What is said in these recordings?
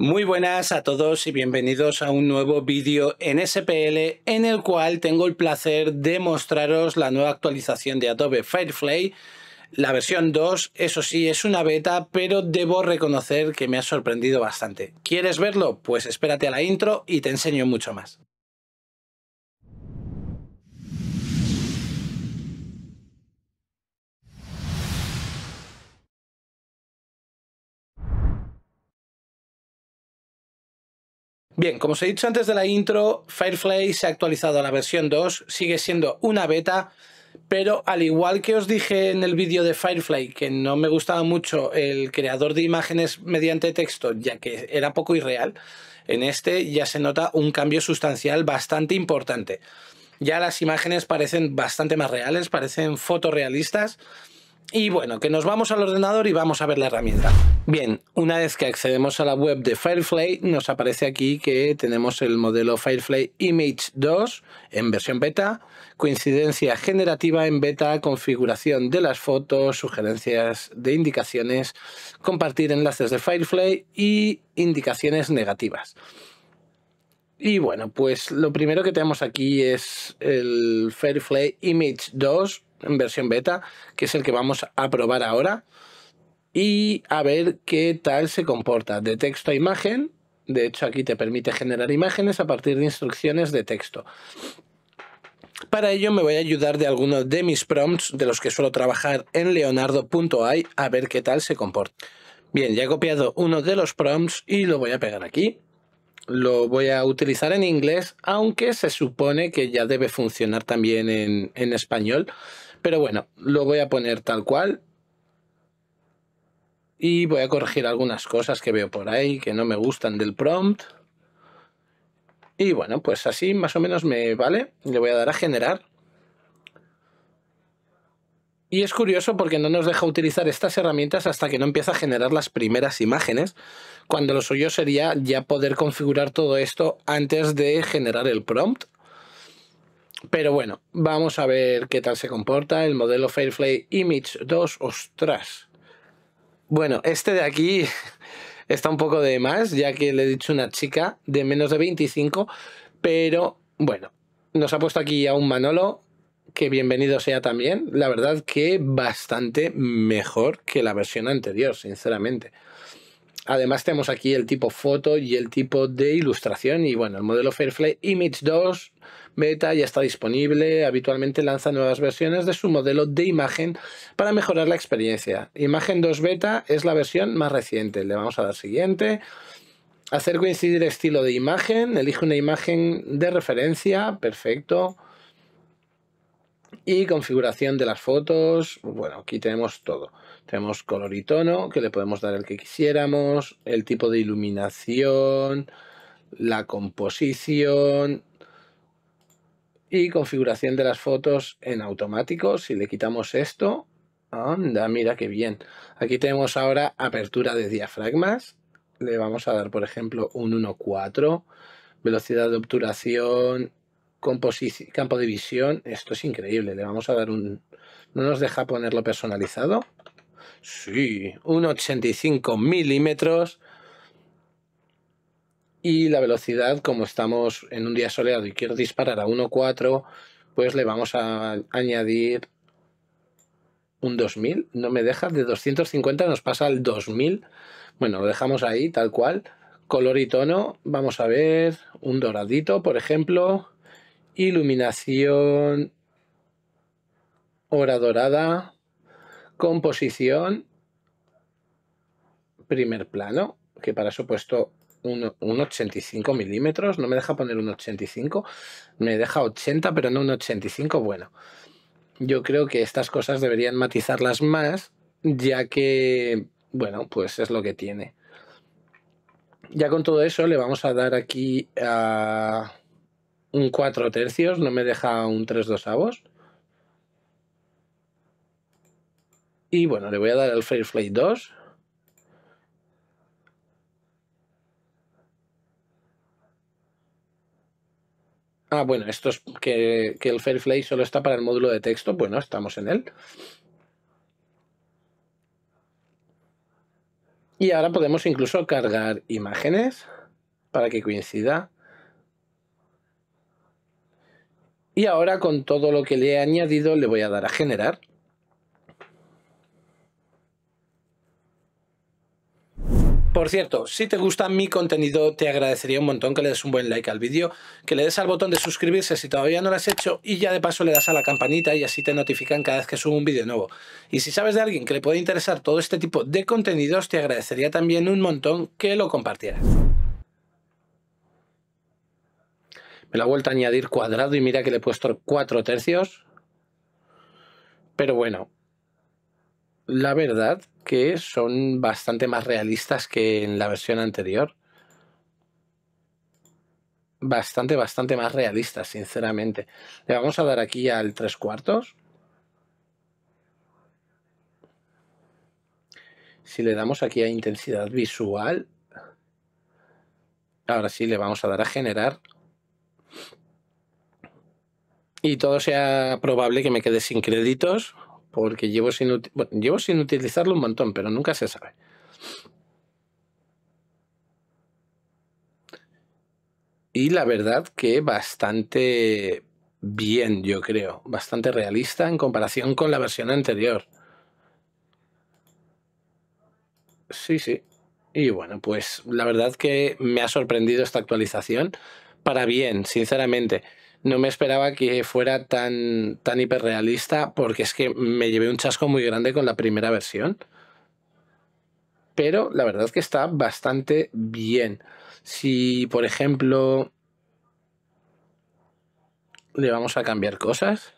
Muy buenas a todos y bienvenidos a un nuevo vídeo en SPL en el cual tengo el placer de mostraros la nueva actualización de Adobe Firefly, la versión 2, eso sí, es una beta, pero debo reconocer que me ha sorprendido bastante. ¿Quieres verlo? Pues espérate a la intro y te enseño mucho más. Bien, como os he dicho antes de la intro, Firefly se ha actualizado a la versión 2, sigue siendo una beta, pero al igual que os dije en el vídeo de Firefly, que no me gustaba mucho el creador de imágenes mediante texto, ya que era poco irreal, en este ya se nota un cambio sustancial bastante importante. Ya las imágenes parecen bastante más reales, parecen fotorrealistas y bueno, que nos vamos al ordenador y vamos a ver la herramienta. Bien, una vez que accedemos a la web de Firefly, nos aparece aquí que tenemos el modelo Firefly Image 2 en versión beta, coincidencia generativa en beta, configuración de las fotos, sugerencias de indicaciones, compartir enlaces de Firefly y indicaciones negativas. Y bueno, pues lo primero que tenemos aquí es el Firefly Image 2 en versión beta, que es el que vamos a probar ahora, y a ver qué tal se comporta de texto a imagen. De hecho, aquí te permite generar imágenes a partir de instrucciones de texto. Para ello me voy a ayudar de algunos de mis prompts de los que suelo trabajar en leonardo.ai a ver qué tal se comporta. Bien, ya he copiado uno de los prompts y lo voy a pegar aquí. Lo voy a utilizar en inglés, aunque se supone que ya debe funcionar también en, en español. Pero bueno, lo voy a poner tal cual. Y voy a corregir algunas cosas que veo por ahí que no me gustan del prompt. Y bueno, pues así más o menos me vale. Le voy a dar a generar. Y es curioso porque no nos deja utilizar estas herramientas hasta que no empieza a generar las primeras imágenes, cuando lo suyo sería ya poder configurar todo esto antes de generar el prompt pero bueno, vamos a ver qué tal se comporta el modelo Fairplay Image 2. ¡Ostras! Bueno, este de aquí está un poco de más, ya que le he dicho una chica de menos de 25, pero bueno, nos ha puesto aquí a un Manolo, que bienvenido sea también. La verdad que bastante mejor que la versión anterior, sinceramente. Además tenemos aquí el tipo foto y el tipo de ilustración y bueno, el modelo Fairfly Image 2 Beta ya está disponible, habitualmente lanza nuevas versiones de su modelo de imagen para mejorar la experiencia. Imagen 2 Beta es la versión más reciente, le vamos a dar siguiente. Hacer coincidir estilo de imagen, elige una imagen de referencia, perfecto. Y configuración de las fotos, bueno, aquí tenemos todo. Tenemos color y tono, que le podemos dar el que quisiéramos, el tipo de iluminación, la composición y configuración de las fotos en automático. Si le quitamos esto, anda, mira qué bien. Aquí tenemos ahora apertura de diafragmas. Le vamos a dar, por ejemplo, un 1.4, velocidad de obturación, composición, campo de visión. Esto es increíble. Le vamos a dar un... No nos deja ponerlo personalizado. Sí, un 85 milímetros. Y la velocidad, como estamos en un día soleado y quiero disparar a 1.4, pues le vamos a añadir un 2000. No me deja, de 250 nos pasa al 2000. Bueno, lo dejamos ahí, tal cual. Color y tono, vamos a ver, un doradito, por ejemplo. Iluminación, hora dorada, composición, primer plano, que para eso he puesto un, 85 milímetros, no me deja poner un 85, me deja 80, pero no un 85, bueno. Yo creo que estas cosas deberían matizarlas más, ya que, bueno, pues es lo que tiene. Ya con todo eso le vamos a dar aquí a un 4 tercios, no me deja un 3 dosavos, avos. Y bueno, le voy a dar al Firefly 2. Ah, bueno, esto es que, el Fairplay solo está para el módulo de texto. Bueno, estamos en él. Y ahora podemos incluso cargar imágenes para que coincida. Y ahora con todo lo que le he añadido le voy a dar a generar. Por cierto, si te gusta mi contenido, te agradecería un montón que le des un buen like al vídeo, que le des al botón de suscribirse si todavía no lo has hecho y ya de paso le das a la campanita y así te notifican cada vez que subo un vídeo nuevo. Y si sabes de alguien que le puede interesar todo este tipo de contenidos, te agradecería también un montón que lo compartieras. Me la he vuelto a añadir cuadrado y mira que le he puesto cuatro tercios. Pero bueno, la verdad que son bastante más realistas que en la versión anterior. Bastante, bastante más realistas, sinceramente. Le vamos a dar aquí al tres cuartos. Si le damos aquí a intensidad visual, ahora sí le vamos a dar a generar y todo sea probable que me quede sin créditos porque llevo sin, llevo sin utilizarlo un montón, pero nunca se sabe. Y la verdad que bastante bien, yo creo. Bastante realista en comparación con la versión anterior. Sí, sí. Y bueno, pues la verdad que me ha sorprendido esta actualización. Para bien, sinceramente no me esperaba que fuera tan, tan hiperrealista porque es que me llevé un chasco muy grande con la primera versión. Pero la verdad es que está bastante bien. Si, por ejemplo, le vamos a cambiar cosas.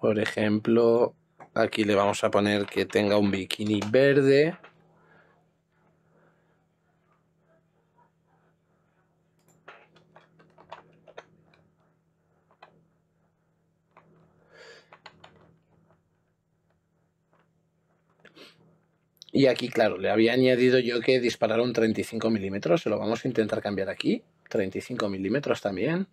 Por ejemplo, aquí le vamos a poner que tenga un bikini verde. Y aquí, claro, le había añadido yo que disparar un 35 milímetros. Se lo vamos a intentar cambiar aquí. 35 milímetros también.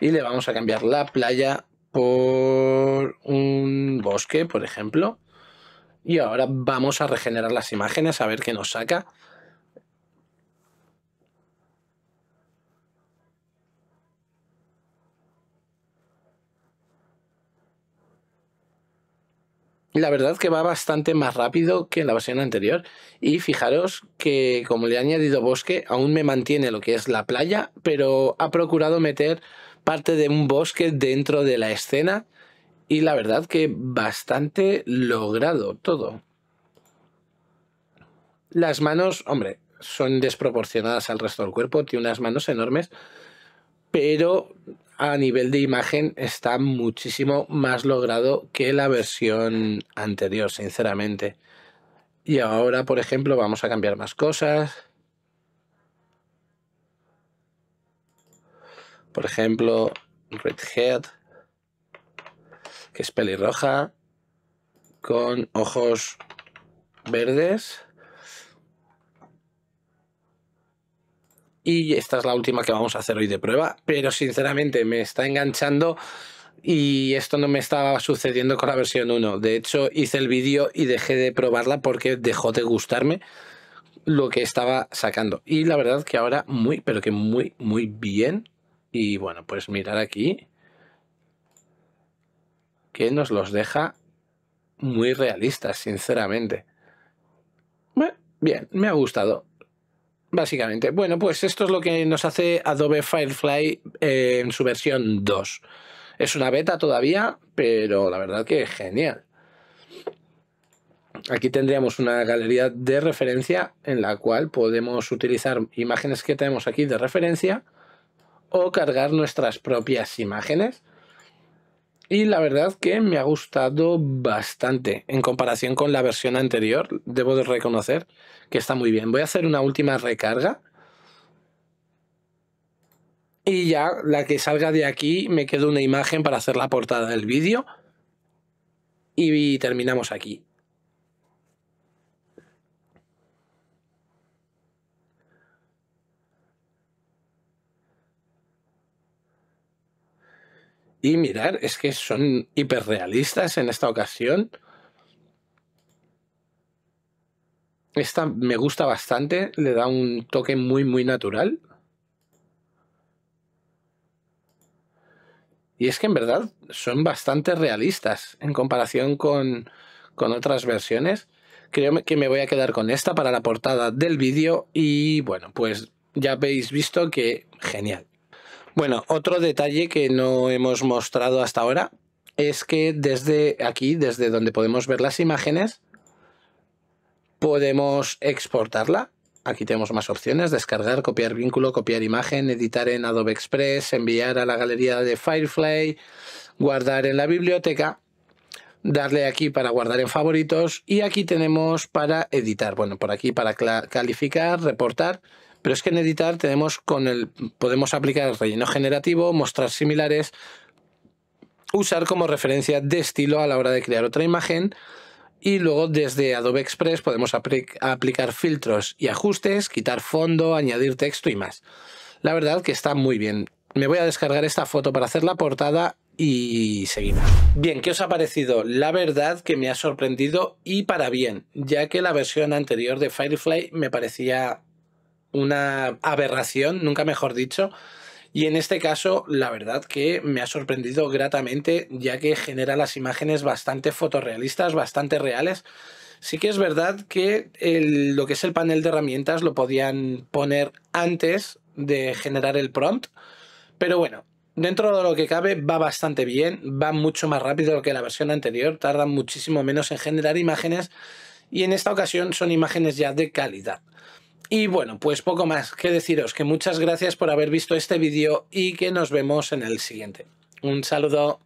Y le vamos a cambiar la playa por un bosque, por ejemplo. Y ahora vamos a regenerar las imágenes a ver qué nos saca. La verdad que va bastante más rápido que en la versión anterior. Y fijaros que como le he añadido bosque, aún me mantiene lo que es la playa, pero ha procurado meter parte de un bosque dentro de la escena. Y la verdad que bastante logrado todo. Las manos, hombre, son desproporcionadas al resto del cuerpo. Tiene unas manos enormes. Pero a nivel de imagen está muchísimo más logrado que la versión anterior, sinceramente. Y ahora, por ejemplo, vamos a cambiar más cosas. Por ejemplo, Redhead, que es pelirroja, con ojos verdes. y esta es la última que vamos a hacer hoy de prueba, pero sinceramente me está enganchando y esto no me estaba sucediendo con la versión 1. De hecho, hice el vídeo y dejé de probarla porque dejó de gustarme lo que estaba sacando. Y la verdad que ahora muy, pero que muy, muy bien. Y bueno, pues mirar aquí que nos los deja muy realistas, sinceramente. bien, me ha gustado. Básicamente. Bueno, pues esto es lo que nos hace Adobe Firefly eh, en su versión 2. Es una beta todavía, pero la verdad que genial. Aquí tendríamos una galería de referencia en la cual podemos utilizar imágenes que tenemos aquí de referencia o cargar nuestras propias imágenes y la verdad que me ha gustado bastante en comparación con la versión anterior. Debo de reconocer que está muy bien. Voy a hacer una última recarga. Y ya la que salga de aquí me quedo una imagen para hacer la portada del vídeo. Y terminamos aquí. Y mirar, es que son hiperrealistas en esta ocasión. Esta me gusta bastante, le da un toque muy, muy natural. Y es que en verdad son bastante realistas en comparación con, con otras versiones. Creo que me voy a quedar con esta para la portada del vídeo y bueno, pues ya habéis visto que genial. Bueno, otro detalle que no hemos mostrado hasta ahora es que desde aquí, desde donde podemos ver las imágenes, podemos exportarla. Aquí tenemos más opciones, descargar, copiar vínculo, copiar imagen, editar en Adobe Express, enviar a la galería de Firefly, guardar en la biblioteca, darle aquí para guardar en favoritos y aquí tenemos para editar, bueno, por aquí para calificar, reportar pero es que en editar tenemos con el, podemos aplicar relleno generativo, mostrar similares, usar como referencia de estilo a la hora de crear otra imagen. Y luego desde Adobe Express podemos aplicar filtros y ajustes, quitar fondo, añadir texto y más. La verdad que está muy bien. Me voy a descargar esta foto para hacer la portada y seguimos. Bien, ¿qué os ha parecido? La verdad que me ha sorprendido y para bien, ya que la versión anterior de Firefly me parecía una aberración, nunca mejor dicho. Y en este caso, la verdad que me ha sorprendido gratamente, ya que genera las imágenes bastante fotorrealistas, bastante reales. Sí que es verdad que el, lo que es el panel de herramientas lo podían poner antes de generar el prompt, pero bueno, dentro de lo que cabe va bastante bien, va mucho más rápido que la versión anterior, tarda muchísimo menos en generar imágenes y en esta ocasión son imágenes ya de calidad. Y bueno, pues poco más que deciros, que muchas gracias por haber visto este vídeo y que nos vemos en el siguiente. Un saludo.